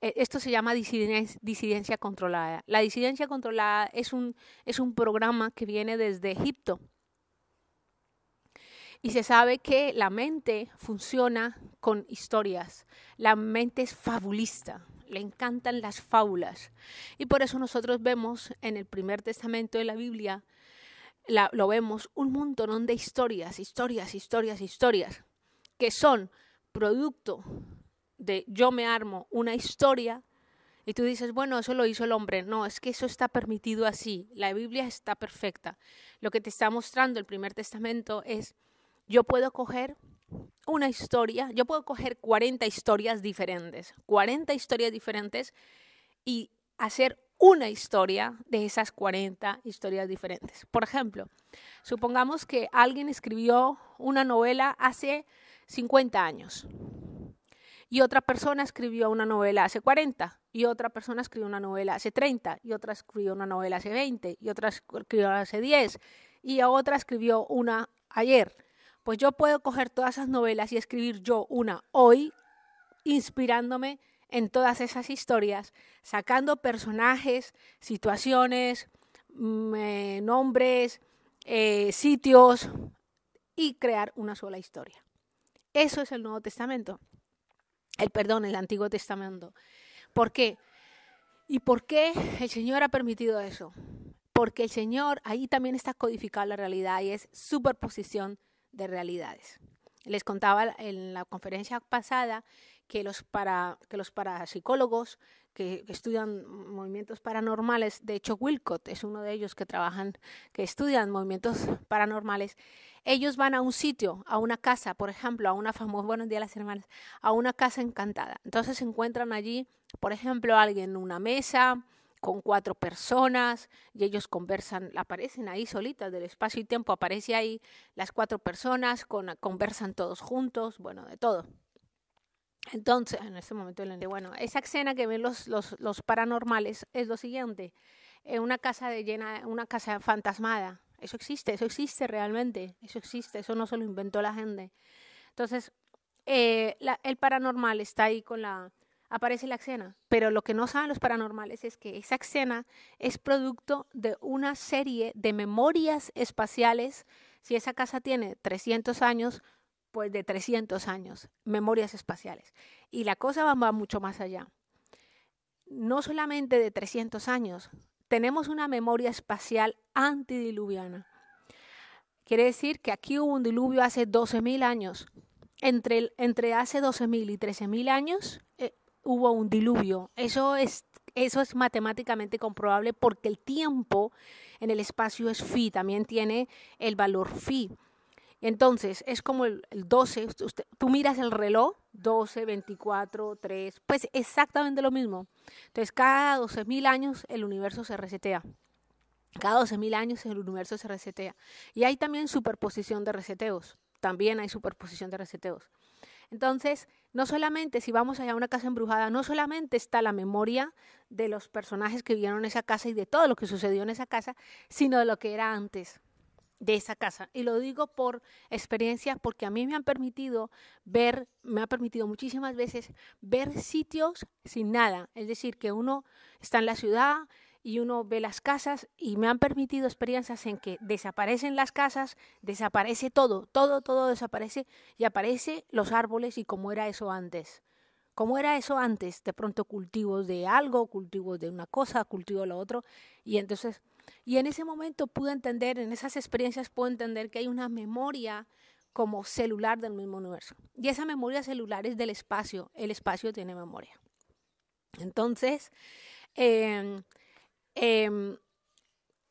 E, esto se llama disidencia, controlada. La disidencia controlada es un, es un programa que viene desde Egipto. Y se sabe que la mente funciona con historias. La mente es fabulista. Le encantan las fábulas. Y por eso nosotros vemos en el primer testamento de la Biblia, lo vemos, un montón de historias, historias, historias, historias, que son producto de yo me armo una historia y tú dices, bueno, eso lo hizo el hombre. No, es que eso está permitido así. La Biblia está perfecta. Lo que te está mostrando el primer testamento es, yo puedo coger una historia, yo puedo coger 40 historias diferentes, 40 historias diferentes y hacer una historia de esas 40 historias diferentes. Por ejemplo, supongamos que alguien escribió una novela hace 50 años y otra persona escribió una novela hace 40, y otra persona escribió una novela hace 30, y otra escribió una novela hace 20, y otra escribió hace 10, y otra escribió una ayer. Pues yo puedo coger todas esas novelas y escribir yo una hoy, inspirándome en todas esas historias, sacando personajes, situaciones, mm, eh, nombres, eh, sitios y crear una sola historia. Eso es el Nuevo Testamento el perdón, el Antiguo Testamento. ¿Por qué? ¿Y por qué el Señor ha permitido eso? Porque el Señor, ahí también está codificada la realidad y es superposición de realidades. Les contaba en la conferencia pasada que los, para, que los parapsicólogos que, estudian movimientos paranormales, de hecho Wilcott es uno de ellos que trabajan, que estudian movimientos paranormales, ellos van a un sitio, a una casa, por ejemplo, a una famosa, buenos días las hermanas, a una casa encantada. Entonces encuentran allí, por ejemplo, alguien en una mesa, con cuatro personas y ellos conversan, aparecen ahí solitas del espacio y tiempo, aparece ahí las cuatro personas, con, conversan todos juntos, bueno, de todo. Entonces, en ese momento, bueno, esa escena que ven los, los, los paranormales es lo siguiente, eh, una casa de llena, una casa fantasmada, eso existe, eso existe realmente, eso existe, eso no se lo inventó la gente. Entonces, eh, el paranormal está ahí con la, aparece la escena, pero lo que no saben los paranormales es que esa escena es producto de una serie de memorias espaciales. Si esa casa tiene 300 años, de 300 años, memorias espaciales. Y la cosa va, mucho más allá. No solamente de 300 años, tenemos una memoria espacial antidiluviana. Quiere decir que aquí hubo un diluvio hace 12.000 años. Entre, entre hace 12.000 y 13.000 años eh, hubo un diluvio. Eso es, eso es matemáticamente comprobable porque el tiempo en el espacio es phi, también tiene el valor phi. Entonces, es como el, 12, tú miras el reloj, 12, 24, 3, pues exactamente lo mismo. Entonces, cada 12.000 años el universo se resetea. Cada 12.000 años el universo se resetea. Y hay también superposición de reseteos. También hay superposición de reseteos. Entonces, no solamente si vamos allá a una casa embrujada, no solamente está la memoria de los personajes que vivieron en esa casa y de todo lo que sucedió en esa casa, sino de lo que era antes de esa casa. Y lo digo por experiencia porque a mí me han permitido ver, me ha permitido muchísimas veces ver sitios sin nada. Es decir, que uno está en la ciudad y uno ve las casas y me han permitido experiencias en que desaparecen las casas, desaparece todo, todo, todo desaparece y aparece los árboles y cómo era eso antes. ¿Cómo era eso antes? De pronto cultivos de algo, cultivos de una cosa, cultivo de lo otro. Y entonces y en ese momento pude entender, en esas experiencias pude entender que hay una memoria como celular del mismo universo. Y esa memoria celular es del espacio. El espacio tiene memoria. Entonces, em, em,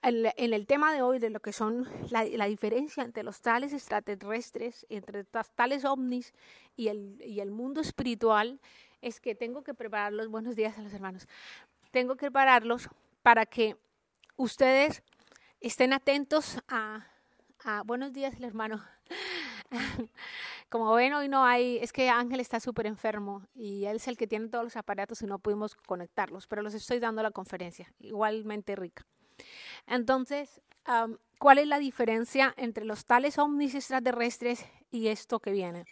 en el tema de hoy de lo que son la, diferencia entre los tales extraterrestres, entre tales ovnis y el, y el, mundo espiritual, es que tengo que prepararlos, buenos días a los hermanos, tengo que prepararlos para que ustedes estén atentos a, buenos días, el hermano. Como ven, hoy no hay, es que Ángel está súper enfermo y él es el que tiene todos los aparatos y no pudimos conectarlos, pero los estoy dando la conferencia, igualmente rica. Entonces, ¿cuál es la diferencia entre los tales ovnis extraterrestres y esto que viene?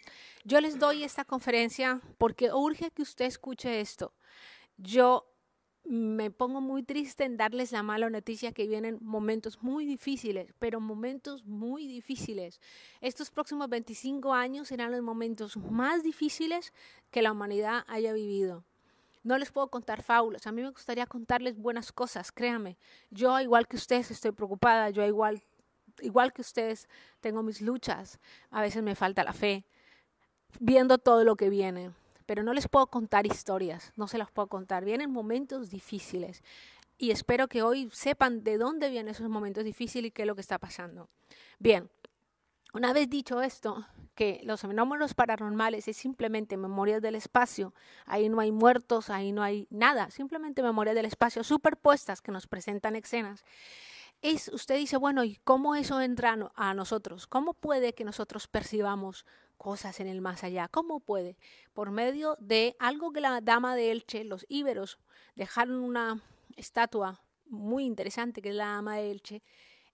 Yo les doy esta conferencia porque urge que usted escuche esto. Yo me pongo muy triste en darles la mala noticia que vienen momentos muy difíciles, pero momentos muy difíciles. Estos próximos 25 años serán los momentos más difíciles que la humanidad haya vivido. No les puedo contar fábulas, a mí me gustaría contarles buenas cosas, créanme. Yo, igual que ustedes, estoy preocupada, yo igual, igual que ustedes, tengo mis luchas, a veces me falta la fe, viendo todo lo que viene pero no les puedo contar historias, no se las puedo contar. Vienen momentos difíciles y espero que hoy sepan de dónde vienen esos momentos difíciles y qué es lo que está pasando. Bien, una vez dicho esto, que los fenómenos paranormales es simplemente memorias del espacio, ahí no hay muertos, ahí no hay nada, simplemente memorias del espacio superpuestas que nos presentan escenas. Es, usted dice, bueno, ¿y cómo eso entra a nosotros? ¿Cómo puede que nosotros percibamos cosas en el más allá. ¿Cómo puede? Por medio de algo que la dama de Elche, los íberos, dejaron una estatua muy interesante que es la dama de Elche.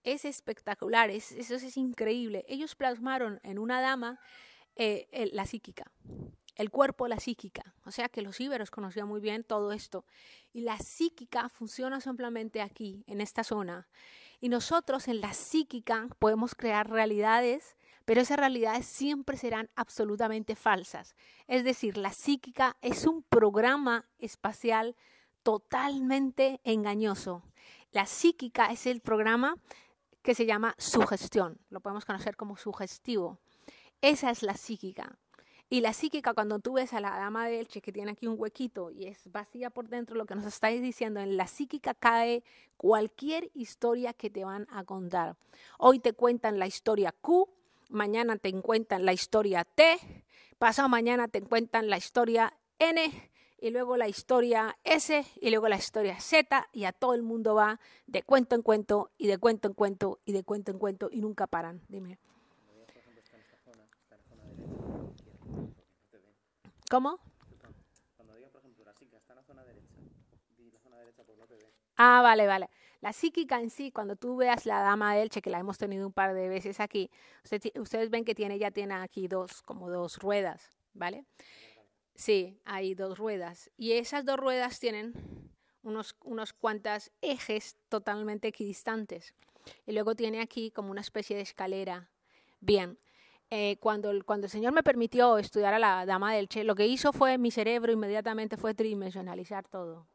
Es espectacular, es, eso es increíble. Ellos plasmaron en una dama eh, la psíquica, el cuerpo, la psíquica. O sea que los íberos conocían muy bien todo esto. Y la psíquica funciona simplemente aquí, en esta zona. Y nosotros en la psíquica podemos crear realidades pero esas realidades siempre serán absolutamente falsas. Es decir, la psíquica es un programa espacial totalmente engañoso. La psíquica es el programa que se llama sugestión, lo podemos conocer como sugestivo. Esa es la psíquica. Y la psíquica, cuando tú ves a la dama de Elche que tiene aquí un huequito y es vacía por dentro, lo que nos estáis diciendo, en la psíquica cae cualquier historia que te van a contar. Hoy te cuentan la historia Q, mañana te encuentran la historia T, pasado mañana te encuentran la historia N y luego la historia S y luego la historia Z y a todo el mundo va de cuento en cuento y de cuento en cuento y de cuento en cuento y nunca paran. Dime. ¿Cómo? Ah, vale, vale. La psíquica en sí, cuando tú veas la dama del Che, que la hemos tenido un par de veces aquí, ustedes ven que tiene, ya tiene aquí dos, como dos ruedas, ¿vale? Sí, hay dos ruedas. Y esas dos ruedas tienen unos, unos cuantos ejes totalmente equidistantes. Y luego tiene aquí como una especie de escalera. Bien, eh, cuando, cuando, el Señor me permitió estudiar a la Dama del Che, lo que hizo fue mi cerebro inmediatamente fue tridimensionalizar todo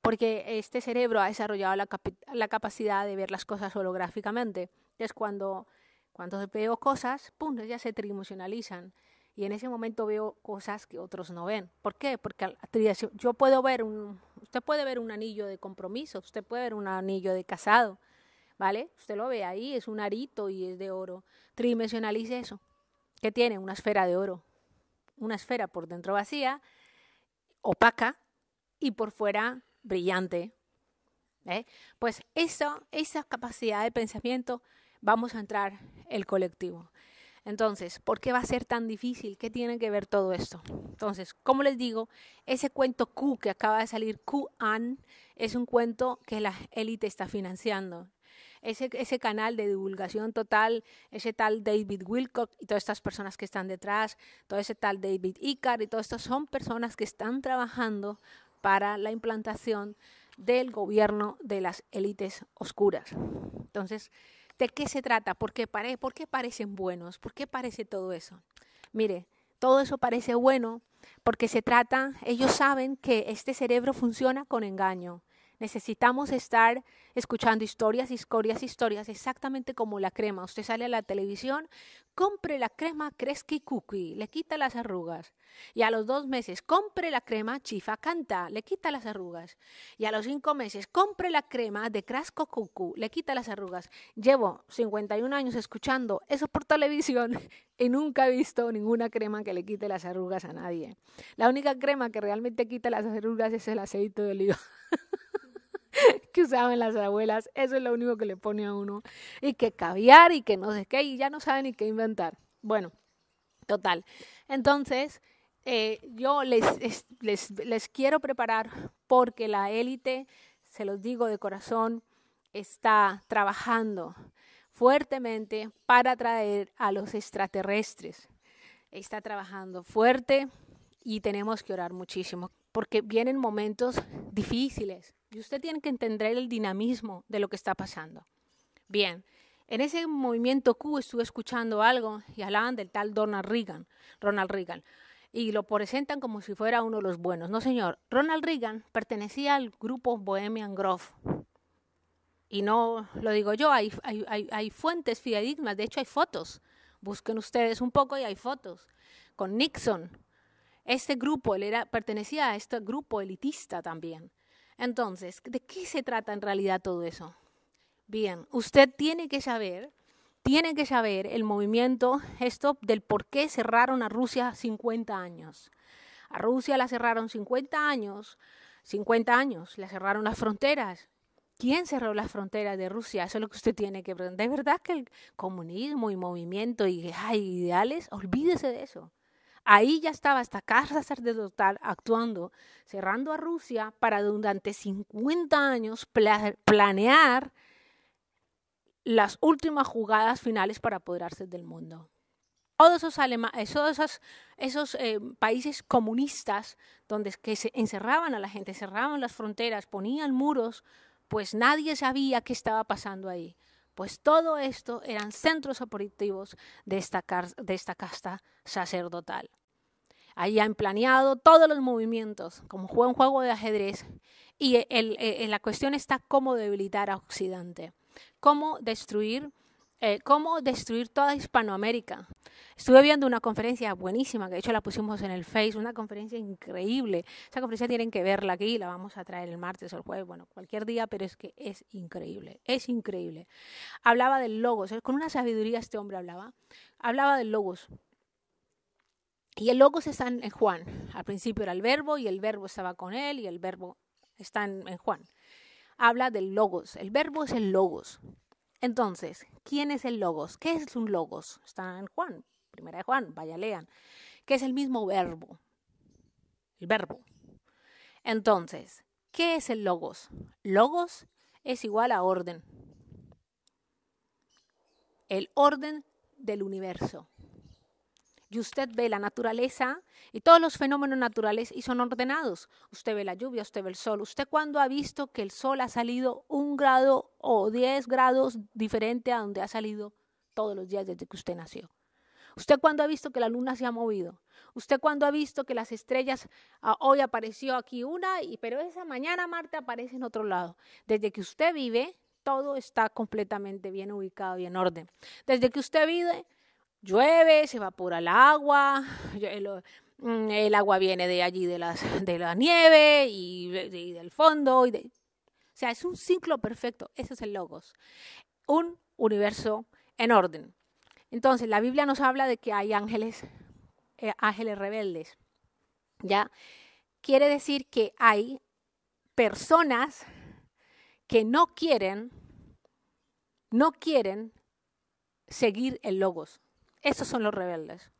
porque este cerebro ha desarrollado la, capacidad de ver las cosas holográficamente. Es cuando, cuando veo cosas, ¡pum!, ya se tridimensionalizan. Y en ese momento veo cosas que otros no ven. ¿Por qué? Porque yo puedo ver un, usted puede ver un anillo de compromiso, usted puede ver un anillo de casado, ¿vale? Usted lo ve ahí, es un arito y es de oro. Tridimensionalice eso. ¿Qué tiene? Una esfera de oro. Una esfera por dentro vacía, opaca, y por fuera brillante. ¿eh? Pues eso, esa capacidad de pensamiento vamos a entrar el colectivo. Entonces, ¿por qué va a ser tan difícil? ¿Qué tiene que ver todo esto? Entonces, como les digo, ese cuento Q que acaba de salir, Q-An, es un cuento que la élite está financiando. Ese, ese, canal de divulgación total, ese tal David Wilcock y todas estas personas que están detrás, todo ese tal David Icar y todo esto, son personas que están trabajando para la implantación del gobierno de las élites oscuras. Entonces, ¿de qué se trata? ¿Por qué, parecen buenos? ¿Por qué parece todo eso? Mire, todo eso parece bueno porque se trata, ellos saben que este cerebro funciona con engaño. Necesitamos estar escuchando historias, historias, historias, exactamente como la crema. Usted sale a la televisión compre la crema Cresky Cookie, le quita las arrugas. Y a los dos meses, compre la crema Chifa Canta, le quita las arrugas. Y a los cinco meses, compre la crema de Crasco Cucu, le quita las arrugas. Llevo 51 años escuchando eso por televisión y nunca he visto ninguna crema que le quite las arrugas a nadie. La única crema que realmente quita las arrugas es el aceite de oliva. que usaban las abuelas. Eso es lo único que le pone a uno. Y que caviar y que no sé qué, y ya no saben ni qué inventar. Bueno, total. Entonces, eh, yo les, les quiero preparar porque la élite, se los digo de corazón, está trabajando fuertemente para atraer a los extraterrestres. Está trabajando fuerte y tenemos que orar muchísimo porque vienen momentos difíciles. Y usted tiene que entender el dinamismo de lo que está pasando. Bien, en ese movimiento Q estuve escuchando algo y hablaban del tal Donald Reagan, Ronald Reagan, y lo presentan como si fuera uno de los buenos. No, señor, Ronald Reagan pertenecía al grupo Bohemian Grove. Y no lo digo yo, hay, fuentes fidedignas, de hecho hay fotos. Busquen ustedes un poco y hay fotos con Nixon. Este grupo, era, pertenecía a este grupo elitista también. Entonces, ¿de qué se trata en realidad todo eso? Bien, usted tiene que saber, tiene que saber el movimiento, esto del por qué cerraron a Rusia 50 años. A Rusia la cerraron 50 años, 50 años, la cerraron las fronteras, ¿Quién cerró las fronteras de Rusia? Eso es lo que usted tiene que preguntar. ¿Es verdad que el comunismo y movimiento y ideales? Olvídese de eso. Ahí ya estaba esta casa sacerdotal actuando, cerrando a Rusia para durante 50 años planear las últimas jugadas finales para apoderarse del mundo. Todos esos, eh, esos, eh, países comunistas donde se encerraban a la gente, cerraban las fronteras, ponían muros, pues nadie sabía qué estaba pasando ahí. Pues todo esto eran centros operativos de esta, de esta casta sacerdotal ahí han planeado todos los movimientos, como juega un juego de ajedrez. Y eh, la cuestión está cómo debilitar a Occidente, cómo destruir eh, cómo destruir toda Hispanoamérica. Estuve viendo una conferencia buenísima, que de hecho la pusimos en el Face, una conferencia increíble. Esa conferencia tienen que verla aquí, la vamos a traer el martes o el jueves, bueno, cualquier día, pero es que es increíble, es increíble. Hablaba del logos, eh, con una sabiduría este hombre hablaba, hablaba del logos, y el logos está en Juan. Al principio era el verbo y el verbo estaba con él y el verbo está en, Juan. Habla del logos. El verbo es el logos. Entonces, ¿quién es el logos? ¿Qué es un logos? Está en Juan, primera de Juan, vaya lean, ¿Qué es el mismo verbo. El verbo. Entonces, ¿qué es el logos? Logos es igual a orden. El orden del universo y usted ve la naturaleza y todos los fenómenos naturales y son ordenados. Usted ve la lluvia, usted ve el sol. ¿Usted cuándo ha visto que el sol ha salido un grado o diez grados diferente a donde ha salido todos los días desde que usted nació? ¿Usted cuándo ha visto que la luna se ha movido? ¿Usted cuándo ha visto que las estrellas ah, hoy apareció aquí una, y, pero esa mañana Marte aparece en otro lado? Desde que usted vive, todo está completamente bien ubicado y en orden. Desde que usted vive, llueve, se evapora el agua, mm, el, agua viene de allí de, las, de la nieve y, del fondo. Y o sea, es un ciclo perfecto, ese es el logos, un universo en orden. Entonces, la Biblia nos habla de que hay ángeles, eh, ángeles rebeldes. ¿Ya? Quiere decir que hay personas que no quieren, no quieren seguir el logos, esos son los rebeldes.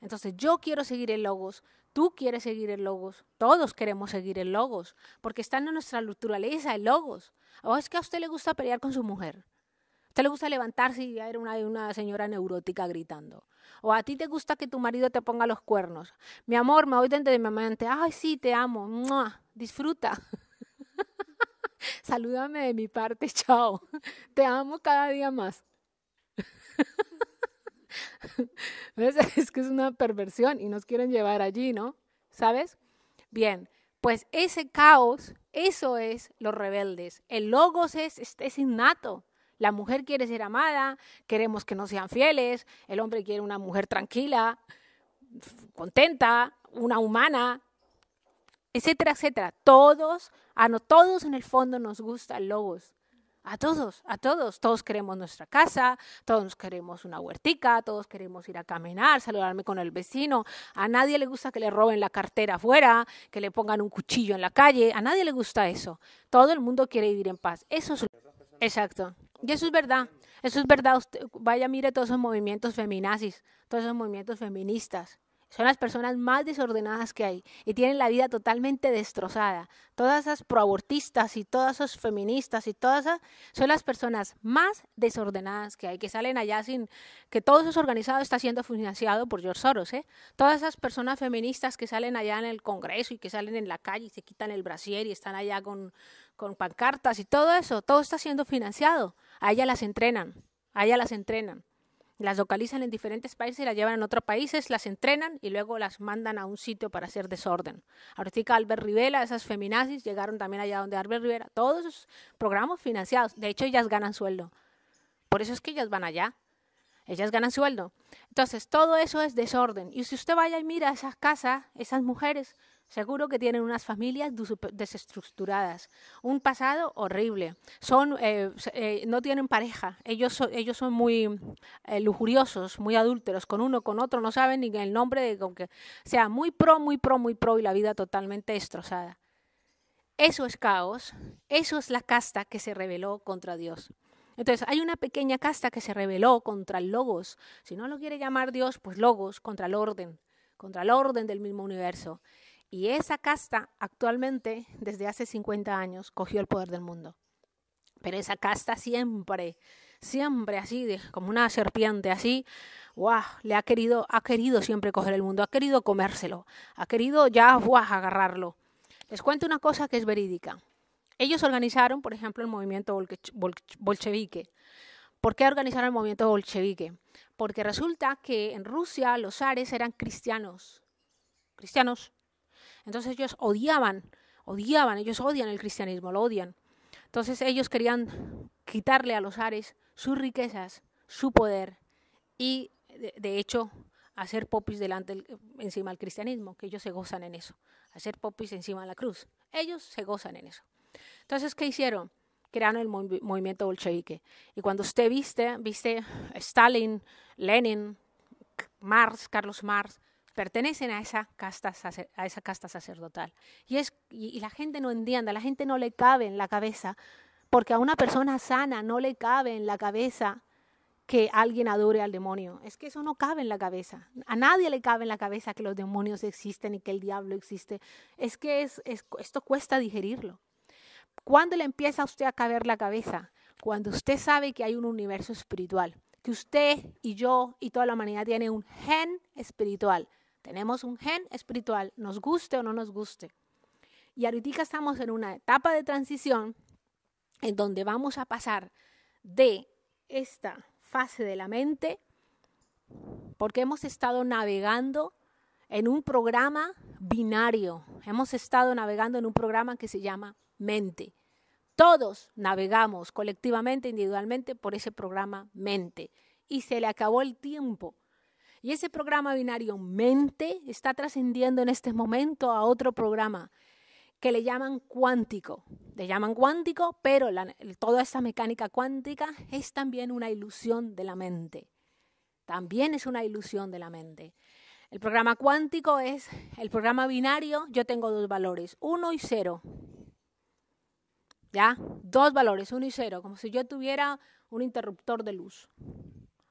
Entonces yo quiero seguir el logos, tú quieres seguir el logos, todos queremos seguir el logos, porque está en nuestra naturaleza el logos. O oh, es que a usted le gusta pelear con su mujer. A usted le gusta levantarse y ver una, una señora neurótica gritando. O a ti te gusta que tu marido te ponga los cuernos. Mi amor, me voy dentro de mi amante. Ay, sí, te amo. Disfruta. Salúdame de mi parte. Chao. Te amo cada día más. Es que es una perversión y nos quieren llevar allí, ¿no? ¿Sabes? Bien, pues ese caos, eso es los rebeldes. El logos es, es, innato. La mujer quiere ser amada, queremos que no sean fieles, el hombre quiere una mujer tranquila, contenta, una humana, etcétera, etcétera. Todos, a no todos en el fondo nos gusta el logos. A todos, a todos. Todos queremos nuestra casa, todos queremos una huertica, todos queremos ir a caminar, saludarme con el vecino. A nadie le gusta que le roben la cartera afuera, que le pongan un cuchillo en la calle. A nadie le gusta eso. Todo el mundo quiere vivir en paz. Eso es. Exacto. Y eso es verdad. Eso es verdad. vaya, mire todos esos movimientos feminazis, todos esos movimientos feministas. Son las personas más desordenadas que hay y tienen la vida totalmente destrozada. Todas esas proabortistas y todas esas feministas y todas esas son las personas más desordenadas que hay, que salen allá sin que todo eso es organizado, está siendo financiado por George Soros. ¿eh? Todas esas personas feministas que salen allá en el Congreso y que salen en la calle y se quitan el brasier y están allá con, con pancartas y todo eso, todo está siendo financiado. A ellas las entrenan, a las entrenan las localizan en diferentes países, las llevan a otros países, las entrenan y luego las mandan a un sitio para hacer desorden. que Albert Rivera, esas feminazis llegaron también allá donde Albert Rivera. Todos esos programas financiados, de hecho ellas ganan sueldo. Por eso es que ellas van allá. Ellas ganan sueldo. Entonces, todo eso es desorden. Y si usted vaya y mira esas casas, esas mujeres, Seguro que tienen unas familias desestructuradas, un pasado horrible. Son, eh, eh, no tienen pareja. Ellos son, ellos son muy eh, lujuriosos, muy adúlteros, con uno, con otro, no saben ni el nombre de que, o sea, muy pro, muy pro, muy pro y la vida totalmente destrozada. Eso es caos. Eso es la casta que se rebeló contra Dios. Entonces, hay una pequeña casta que se rebeló contra el logos. Si no lo quiere llamar Dios, pues logos, contra el orden, contra el orden del mismo universo. Y esa casta actualmente, desde hace 50 años, cogió el poder del mundo. Pero esa casta siempre, siempre así, como una serpiente así, ¡guau! le ha querido, ha querido siempre coger el mundo, ha querido comérselo, ha querido ya, ¡guau!, agarrarlo. Les cuento una cosa que es verídica. Ellos organizaron, por ejemplo, el movimiento bolchevique. ¿Por qué organizaron el movimiento bolchevique? Porque resulta que en Rusia los zares eran cristianos. Cristianos, entonces ellos odiaban, odiaban, ellos odian el cristianismo, lo odian. Entonces ellos querían quitarle a los ares sus riquezas, su poder y, de, hecho, hacer popis delante encima del cristianismo, que ellos se gozan en eso, hacer popis encima de la cruz. Ellos se gozan en eso. Entonces, ¿qué hicieron? Crearon el movimiento bolchevique. Y cuando usted viste, viste Stalin, Lenin, Marx, Carlos Marx, pertenecen a esa casta, a esa casta sacerdotal. Y, es, y, la gente no entiende, la gente no le cabe en la cabeza, porque a una persona sana no le cabe en la cabeza que alguien adore al demonio. Es que eso no cabe en la cabeza. A nadie le cabe en la cabeza que los demonios existen y que el diablo existe. Es que esto cuesta digerirlo. ¿Cuándo le empieza a usted a caber la cabeza? Cuando usted sabe que hay un universo espiritual, que usted y yo y toda la humanidad tiene un gen espiritual tenemos un gen espiritual, nos guste o no nos guste. Y ahorita estamos en una etapa de transición en donde vamos a pasar de esta fase de la mente, porque hemos estado navegando en un programa binario, hemos estado navegando en un programa que se llama mente. Todos navegamos colectivamente, individualmente, por ese programa mente. Y se le acabó el tiempo y ese programa binario Mente está trascendiendo en este momento a otro programa que le llaman cuántico. Le llaman cuántico, pero toda esa mecánica cuántica es también una ilusión de la mente. También es una ilusión de la mente. El programa cuántico es el programa binario. Yo tengo dos valores, uno y cero. ¿Ya? Dos valores, uno y cero, como si yo tuviera un interruptor de luz,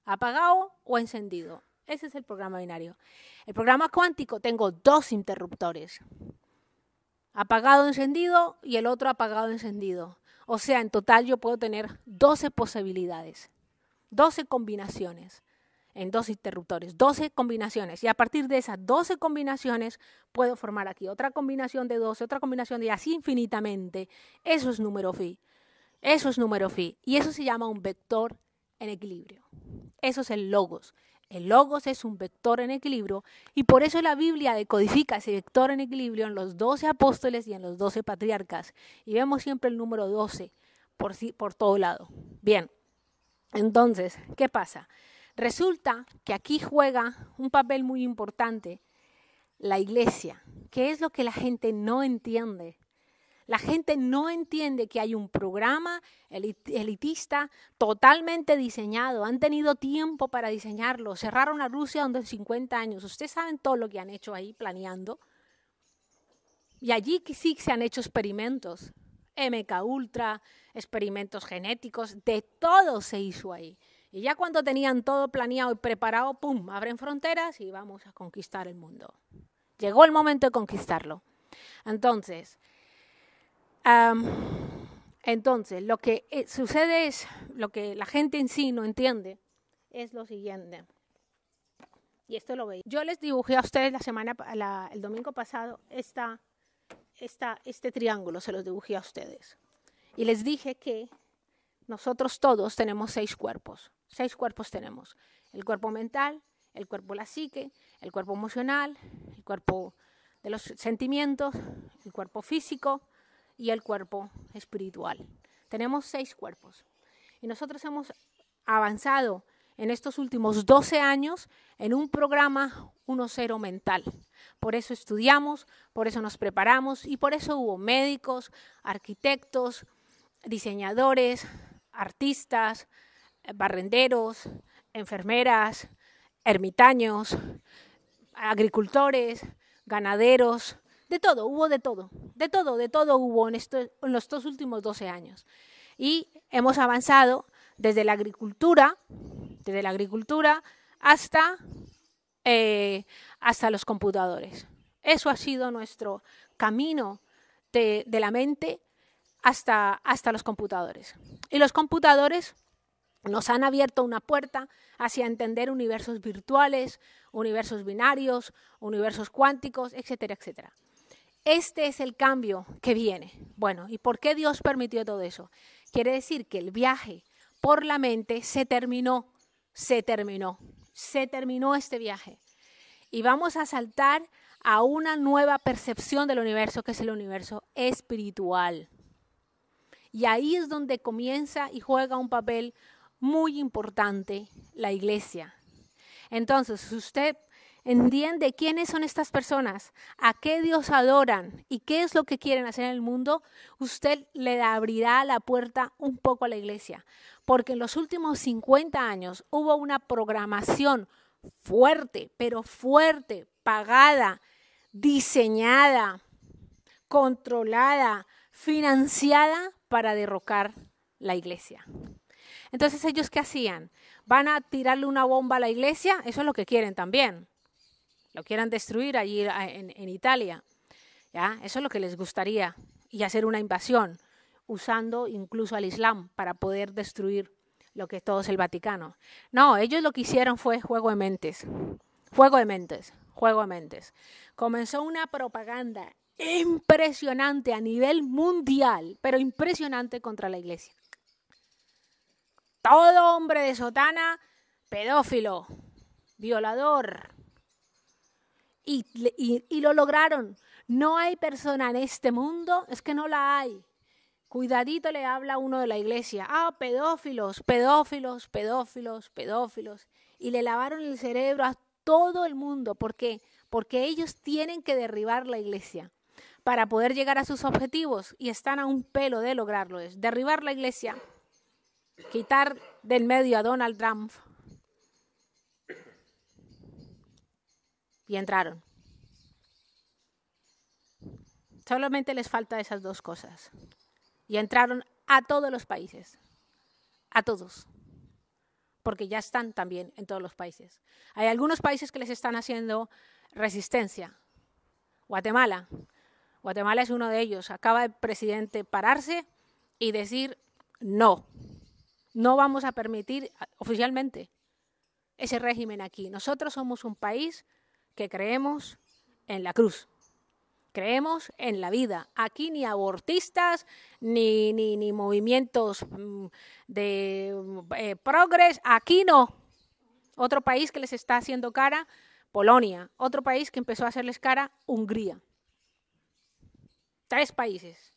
apagado o encendido. Ese es el programa binario. El programa cuántico tengo dos interruptores. Apagado, encendido y el otro apagado, encendido. O sea, en total yo puedo tener 12 posibilidades, 12 combinaciones en dos interruptores, 12 combinaciones. Y a partir de esas 12 combinaciones puedo formar aquí otra combinación de 12, otra combinación de así infinitamente. Eso es número phi. Eso es número phi. Y eso se llama un vector en equilibrio. Eso es el logos. El logos es un vector en equilibrio y por eso la Biblia decodifica ese vector en equilibrio en los doce apóstoles y en los doce patriarcas. Y vemos siempre el número 12 por, por todo lado. Bien, entonces, ¿qué pasa? Resulta que aquí juega un papel muy importante la iglesia. que es lo que la gente no entiende? La gente no entiende que hay un programa elitista totalmente diseñado. Han tenido tiempo para diseñarlo. Cerraron a Rusia donde en 50 años. Ustedes saben todo lo que han hecho ahí planeando. Y allí sí se han hecho experimentos. MK Ultra, experimentos genéticos, de todo se hizo ahí. Y ya cuando tenían todo planeado y preparado, ¡pum!, abren fronteras y vamos a conquistar el mundo. Llegó el momento de conquistarlo. Entonces, entonces, lo que eh, sucede es, lo que la gente en sí no entiende, es lo siguiente. Y esto lo veis. Yo les dibujé a ustedes la semana, el domingo pasado, este triángulo, se los dibujé a ustedes. Y les dije que nosotros todos tenemos seis cuerpos. Seis cuerpos tenemos. El cuerpo mental, el cuerpo la psique, el cuerpo emocional, el cuerpo de los sentimientos, el cuerpo físico, y el cuerpo espiritual. Tenemos seis cuerpos. Y nosotros hemos avanzado en estos últimos 12 años en un programa 1-0 mental. Por eso estudiamos, por eso nos preparamos y por eso hubo médicos, arquitectos, diseñadores, artistas, barrenderos, enfermeras, ermitaños, agricultores, ganaderos, de todo, hubo de todo, de todo, de todo hubo en, estos los dos últimos 12 años. Y hemos avanzado desde la agricultura, desde la agricultura hasta, eh, hasta los computadores. Eso ha sido nuestro camino de, de la mente hasta, hasta los computadores. Y los computadores nos han abierto una puerta hacia entender universos virtuales, universos binarios, universos cuánticos, etcétera, etcétera. Este es el cambio que viene. Bueno, ¿y por qué Dios permitió todo eso? Quiere decir que el viaje por la mente se terminó, se terminó, se terminó este viaje. Y vamos a saltar a una nueva percepción del universo, que es el universo espiritual. Y ahí es donde comienza y juega un papel muy importante la iglesia. Entonces, usted entiende quiénes son estas personas, a qué Dios adoran y qué es lo que quieren hacer en el mundo, usted le abrirá la puerta un poco a la iglesia. Porque en los últimos 50 años hubo una programación fuerte, pero fuerte, pagada, diseñada, controlada, financiada para derrocar la iglesia. Entonces ellos qué hacían? ¿Van a tirarle una bomba a la iglesia? Eso es lo que quieren también lo quieran destruir allí eh, en, Italia. ¿ya? Eso es lo que les gustaría, y hacer una invasión, usando incluso al Islam para poder destruir lo que es el Vaticano. No, ellos lo que hicieron fue juego de mentes, juego de mentes, juego de mentes. Comenzó una propaganda impresionante a nivel mundial, pero impresionante contra la iglesia. Todo hombre de sotana, pedófilo, violador, y, lo lograron. No hay persona en este mundo, es que no la hay. Cuidadito le habla uno de la iglesia. Ah, pedófilos, pedófilos, pedófilos, pedófilos. Y le lavaron el cerebro a todo el mundo. ¿Por qué? Porque ellos tienen que derribar la iglesia para poder llegar a sus objetivos y están a un pelo de lograrlo. Es derribar la iglesia, quitar del medio a Donald Trump, y entraron. Solamente les falta esas dos cosas. Y entraron a todos los países, a todos, porque ya están también en todos los países. Hay algunos países que les están haciendo resistencia. Guatemala, Guatemala es uno de ellos. Acaba el presidente pararse y decir no, no vamos a permitir oficialmente ese régimen aquí. Nosotros somos un país que creemos en la cruz. Creemos en la vida. Aquí ni abortistas, ni, ni, ni movimientos mm, de eh, progres, aquí no. Otro país que les está haciendo cara, Polonia. Otro país que empezó a hacerles cara, Hungría. Tres países.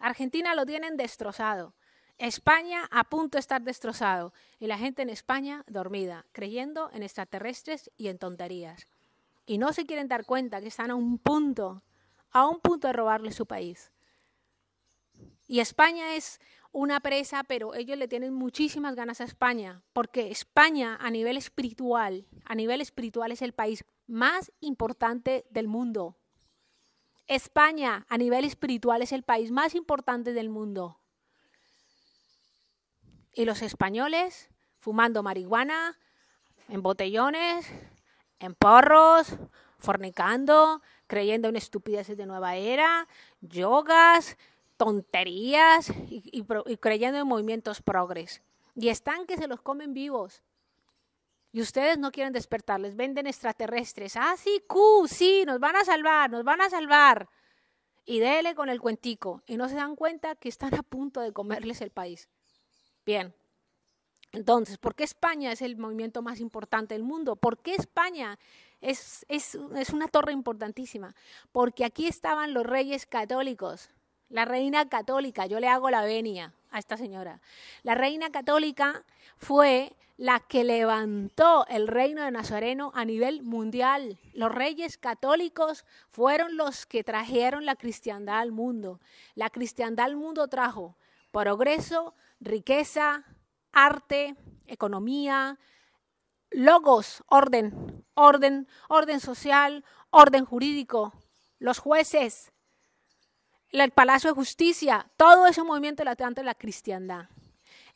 Argentina lo tienen destrozado. España a punto de estar destrozado. Y la gente en España dormida, creyendo en extraterrestres y en tonterías y no se quieren dar cuenta que están a un punto, a un punto de robarle su país. Y España es una presa, pero ellos le tienen muchísimas ganas a España, porque España a nivel espiritual, a nivel espiritual es el país más importante del mundo. España a nivel espiritual es el país más importante del mundo. Y los españoles fumando marihuana, en botellones, en porros, fornicando, creyendo en estupideces de nueva era, yogas, tonterías y, creyendo en movimientos progres. Y están que se los comen vivos. Y ustedes no quieren despertarles, venden extraterrestres. Ah, sí, Q, sí, nos van a salvar, nos van a salvar. Y dele con el cuentico. Y no se dan cuenta que están a punto de comerles el país. Bien. Entonces, ¿por qué España es el movimiento más importante del mundo? ¿Por qué España es, una torre importantísima? Porque aquí estaban los reyes católicos, la reina católica, yo le hago la venia a esta señora. La reina católica fue la que levantó el reino de Nazareno a nivel mundial. Los reyes católicos fueron los que trajeron la cristiandad al mundo. La cristiandad al mundo trajo progreso, riqueza, arte, economía, logos, orden, orden, orden social, orden jurídico, los jueces, el Palacio de Justicia, todo ese movimiento latente de la cristiandad.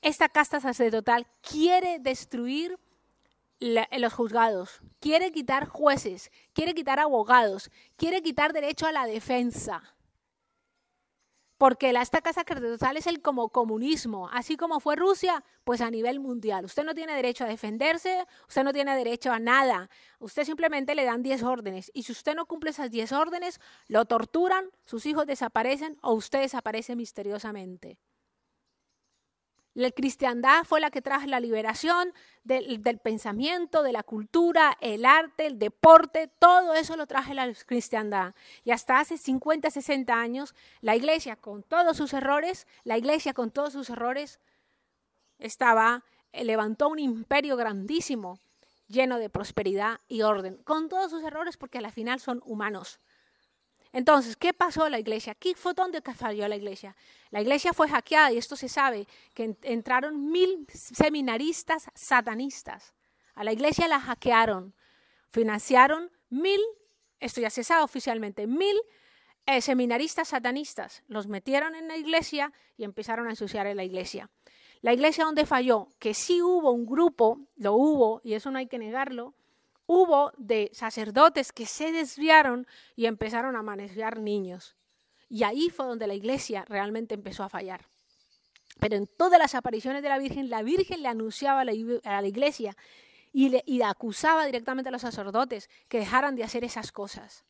Esta casta sacerdotal quiere destruir los juzgados, quiere quitar jueces, quiere quitar abogados, quiere quitar derecho a la defensa porque la, esta casa es el como comunismo, así como fue Rusia, pues a nivel mundial. Usted no tiene derecho a defenderse, usted no tiene derecho a nada, usted simplemente le dan 10 órdenes y si usted no cumple esas 10 órdenes, lo torturan, sus hijos desaparecen o usted desaparece misteriosamente. La cristiandad fue la que trajo la liberación del, pensamiento, de la cultura, el arte, el deporte, todo eso lo trajo la cristiandad. Y hasta hace 50, 60 años, la iglesia con todos sus errores, la iglesia con todos sus errores, estaba, eh, levantó un imperio grandísimo, lleno de prosperidad y orden, con todos sus errores porque al final son humanos. Entonces, ¿qué pasó la iglesia? ¿Qué fue donde falló la iglesia? La iglesia fue hackeada y esto se sabe, que entraron mil seminaristas satanistas. A la iglesia la hackearon, financiaron mil, esto ya se sabe oficialmente, mil eh, seminaristas satanistas. Los metieron en la iglesia y empezaron a ensuciar la iglesia. La iglesia donde falló, que sí hubo un grupo, lo hubo, y eso no hay que negarlo, hubo de sacerdotes que se desviaron y empezaron a manejar niños. Y ahí fue donde la iglesia realmente empezó a fallar. Pero en todas las apariciones de la Virgen, la Virgen le anunciaba a la, iglesia y, le, acusaba directamente a los sacerdotes que dejaran de hacer esas cosas.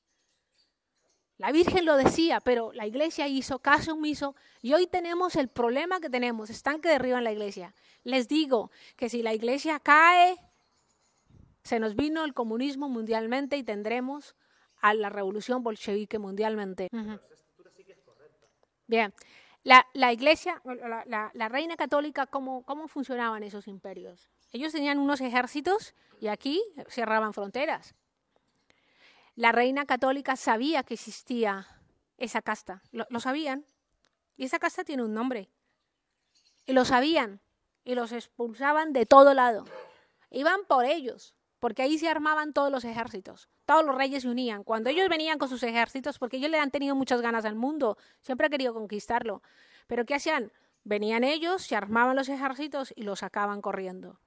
La Virgen lo decía, pero la iglesia hizo caso omiso y hoy tenemos el problema que tenemos, de que en la iglesia. Les digo que si la iglesia cae, se nos vino el comunismo mundialmente y tendremos a la revolución bolchevique mundialmente. Bien, la, la iglesia, la, la, la, reina católica, ¿cómo, ¿cómo funcionaban esos imperios? Ellos tenían unos ejércitos y aquí cerraban fronteras. La reina católica sabía que existía esa casta, lo, lo sabían. Y esa casta tiene un nombre. Y lo sabían y los expulsaban de todo lado. Iban por ellos porque ahí se armaban todos los ejércitos, todos los reyes se unían. Cuando ellos venían con sus ejércitos, porque ellos le han tenido muchas ganas al mundo, siempre ha querido conquistarlo, pero ¿qué hacían? Venían ellos, se armaban los ejércitos y los sacaban corriendo.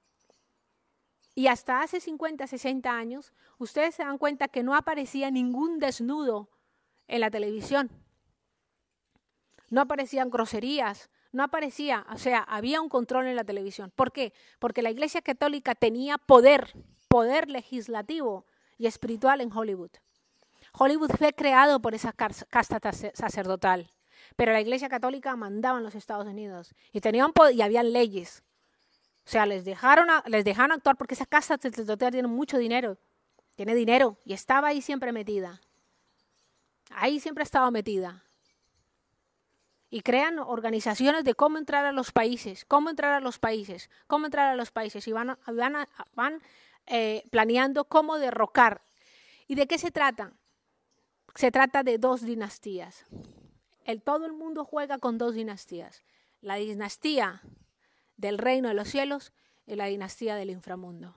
Y hasta hace 50, 60 años, ustedes se dan cuenta que no aparecía ningún desnudo en la televisión. No aparecían groserías, no aparecía, o sea, había un control en la televisión. ¿Por qué? Porque la Iglesia Católica tenía poder poder legislativo y espiritual en Hollywood. Hollywood fue creado por esa casta sacerdotal, pero la Iglesia Católica mandaba en los Estados Unidos y, tenían y habían leyes. O sea, les dejaron, les dejaron actuar porque esa casta sacerdotal tiene mucho dinero, tiene dinero y estaba ahí siempre metida. Ahí siempre estaba metida. Y crean organizaciones de cómo entrar a los países, cómo entrar a los países, cómo entrar a los países. Y van, van, van eh, planeando cómo derrocar. ¿Y de qué se trata? Se trata de dos dinastías. El, todo el mundo juega con dos dinastías. La dinastía del reino de los cielos y la dinastía del inframundo.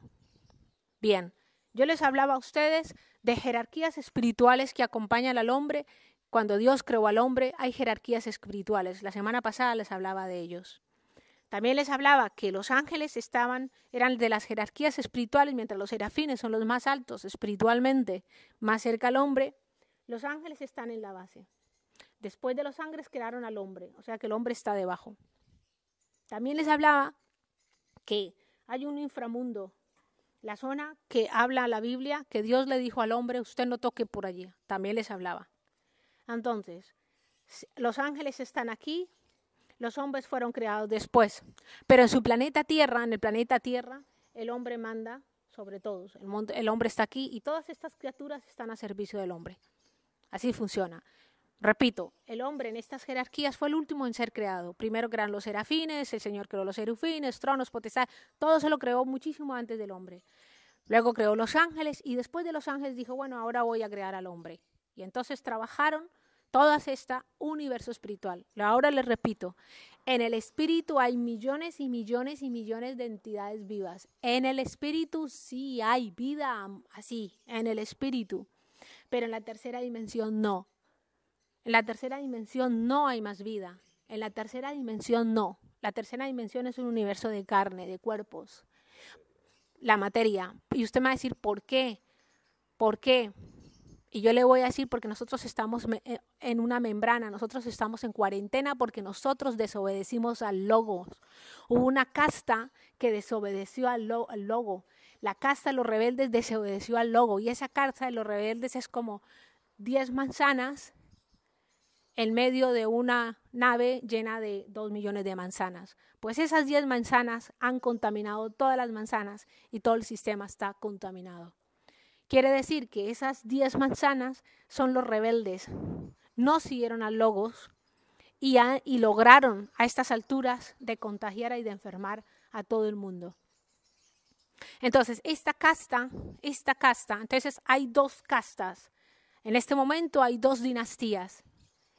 Bien, yo les hablaba a ustedes de jerarquías espirituales que acompañan al hombre. Cuando Dios creó al hombre hay jerarquías espirituales. La semana pasada les hablaba de ellos. También les hablaba que los ángeles estaban, eran de las jerarquías espirituales, mientras los serafines son los más altos espiritualmente, más cerca al hombre. Los ángeles están en la base. Después de los ángeles quedaron al hombre, o sea que el hombre está debajo. También les hablaba que hay un inframundo, la zona que habla la Biblia, que Dios le dijo al hombre, usted no toque por allí. También les hablaba. Entonces, los ángeles están aquí, los hombres fueron creados después, pero en su planeta Tierra, en el planeta Tierra, el hombre manda sobre todos. El, hombre está aquí y todas estas criaturas están a servicio del hombre. Así funciona. Repito, el hombre en estas jerarquías fue el último en ser creado. Primero crean los serafines, el Señor creó los serufines, tronos, potestades, todo se lo creó muchísimo antes del hombre. Luego creó los ángeles y después de los ángeles dijo, bueno, ahora voy a crear al hombre. Y entonces trabajaron todas esta universo espiritual. Ahora les repito, en el espíritu hay millones y millones y millones de entidades vivas. En el espíritu sí hay vida así, en el espíritu. Pero en la tercera dimensión no. En la tercera dimensión no hay más vida. En la tercera dimensión no. La tercera dimensión es un universo de carne, de cuerpos, la materia. Y usted me va a decir, ¿por qué? ¿Por qué? Y yo le voy a decir porque nosotros estamos eh, en una membrana, nosotros estamos en cuarentena porque nosotros desobedecimos al logo. Hubo una casta que desobedeció al, logo. La casta de los rebeldes desobedeció al logo. Y esa casta de los rebeldes es como 10 manzanas en medio de una nave llena de 2 millones de manzanas. Pues esas 10 manzanas han contaminado todas las manzanas y todo el sistema está contaminado. Quiere decir que esas diez manzanas son los rebeldes. No siguieron a Logos y, lograron a estas alturas de contagiar y de enfermar a todo el mundo. Entonces, esta casta, esta casta, entonces hay dos castas. En este momento hay dos dinastías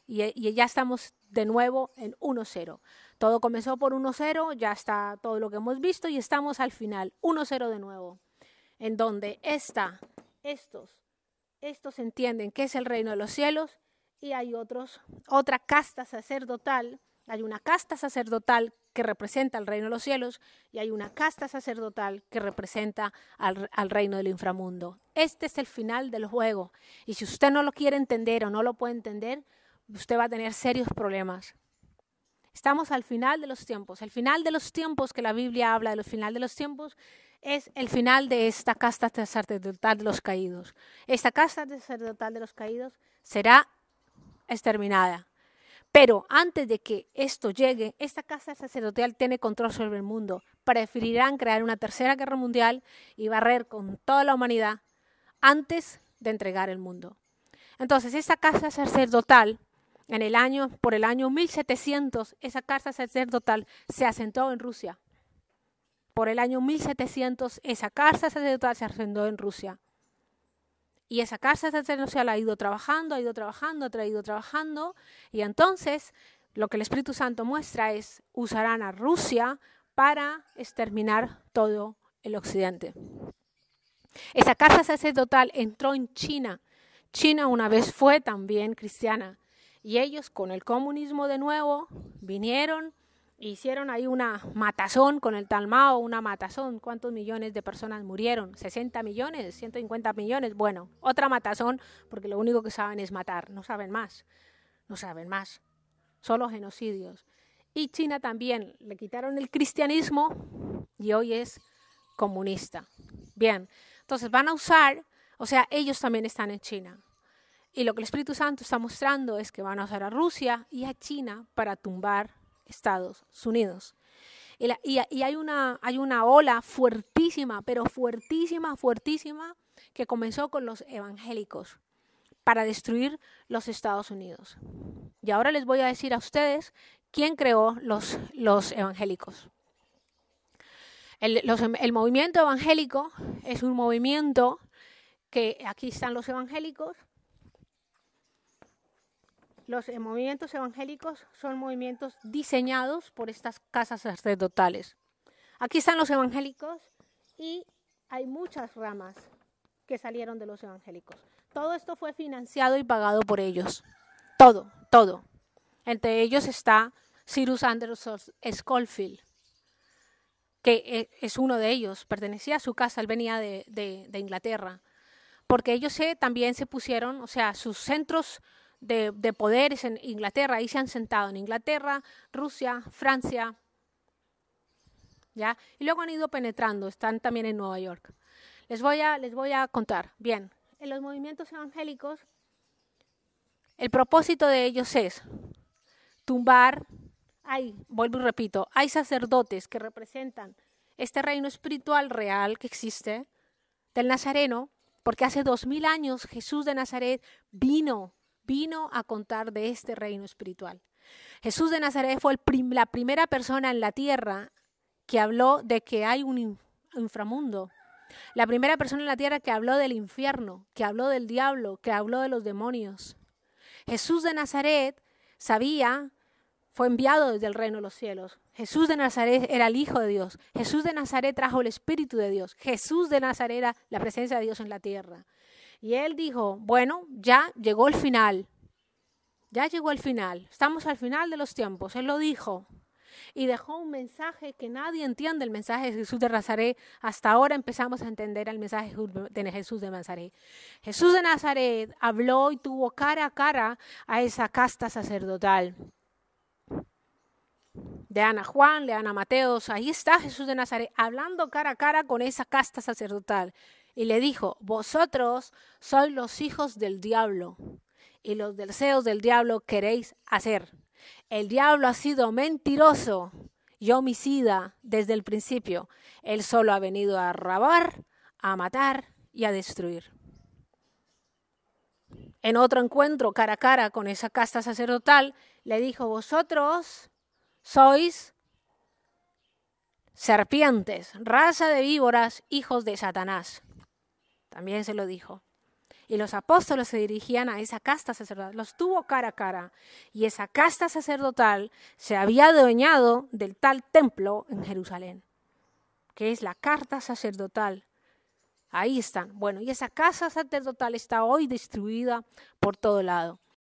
y, y ya estamos de nuevo en 1-0. Todo comenzó por 1-0, ya está todo lo que hemos visto y estamos al final, 1-0 de nuevo, en donde esta estos, estos entienden que es el reino de los cielos y hay otros, otra casta sacerdotal, hay una casta sacerdotal que representa al reino de los cielos y hay una casta sacerdotal que representa al, reino del inframundo. Este es el final del juego y si usted no lo quiere entender o no lo puede entender, usted va a tener serios problemas. Estamos al final de los tiempos. El final de los tiempos que la Biblia habla de los final de los tiempos es el final de esta casta sacerdotal de los caídos. Esta casta sacerdotal de los caídos será exterminada. Pero antes de que esto llegue, esta casa sacerdotal tiene control sobre el mundo. Preferirán crear una tercera guerra mundial y barrer con toda la humanidad antes de entregar el mundo. Entonces, esta casa sacerdotal, en el año, por el año 1700, esa casa sacerdotal se asentó en Rusia por el año 1700 esa casa sacerdotal se arrendó en Rusia. Y esa casa sacerdotal ha ido trabajando, ha ido trabajando, ha ido trabajando. Y entonces lo que el Espíritu Santo muestra es usarán a Rusia para exterminar todo el occidente. Esa casa sacerdotal entró en China. China una vez fue también cristiana. Y ellos con el comunismo de nuevo vinieron hicieron ahí una matazón con el Talmao, una matazón. ¿Cuántos millones de personas murieron? ¿60 millones? ¿150 millones? Bueno, otra matazón, porque lo único que saben es matar, no saben más, no saben más. Solo genocidios. Y China también, le quitaron el cristianismo y hoy es comunista. Bien, entonces van a usar, o sea, ellos también están en China. Y lo que el Espíritu Santo está mostrando es que van a usar a Rusia y a China para tumbar Estados Unidos. Y, hay, una, hay una ola fuertísima, pero fuertísima, fuertísima, que comenzó con los evangélicos para destruir los Estados Unidos. Y ahora les voy a decir a ustedes quién creó los, los evangélicos. el em, movimiento evangélico es un movimiento que aquí están los evangélicos, los eh, movimientos evangélicos son movimientos diseñados por estas casas sacerdotales. Aquí están los evangélicos y hay muchas ramas que salieron de los evangélicos. Todo esto fue financiado y pagado por ellos. Todo, todo. Entre ellos está Cyrus Anderson Schofield, que eh, es uno de ellos, pertenecía a su casa, él venía de, Inglaterra, porque ellos también se pusieron, o sea, sus centros de, poderes en Inglaterra. Ahí se han sentado en Inglaterra, Rusia, Francia, ¿Ya? Y luego han ido penetrando, están también en Nueva York. Les voy a, les voy a contar. Bien, en los movimientos evangélicos, el propósito de ellos es tumbar, hay, vuelvo y repito, hay sacerdotes que representan este reino espiritual real que existe del Nazareno, porque hace dos mil años Jesús de Nazaret vino vino a contar de este reino espiritual. Jesús de Nazaret fue la primera persona en la tierra que habló de que hay un inframundo. La primera persona en la tierra que habló del infierno, que habló del diablo, que habló de los demonios. Jesús de Nazaret sabía, fue enviado desde el reino de los cielos. Jesús de Nazaret era el Hijo de Dios. Jesús de Nazaret trajo el Espíritu de Dios. Jesús de Nazaret era la presencia de Dios en la tierra. Y él dijo, bueno, ya llegó el final, ya llegó el final, estamos al final de los tiempos, él lo dijo. Y dejó un mensaje que nadie entiende, el mensaje de Jesús de Nazaret. Hasta ahora empezamos a entender el mensaje de Jesús de Nazaret. Jesús de Nazaret habló y tuvo cara a cara a esa casta sacerdotal. De Ana Juan, de Ana Mateos, ahí está Jesús de Nazaret hablando cara a cara con esa casta sacerdotal y le dijo, vosotros sois los hijos del diablo y los deseos del diablo queréis hacer. El diablo ha sido mentiroso y homicida desde el principio. Él solo ha venido a robar, a matar y a destruir. En otro encuentro cara a cara con esa casta sacerdotal, le dijo, vosotros sois serpientes, raza de víboras, hijos de Satanás. También se lo dijo. Y los apóstoles se dirigían a esa casta sacerdotal, los tuvo cara a cara. Y esa casta sacerdotal se había adueñado del tal templo en Jerusalén, que es la carta sacerdotal. Ahí están. Bueno, y esa casa sacerdotal está hoy destruida por todo lado.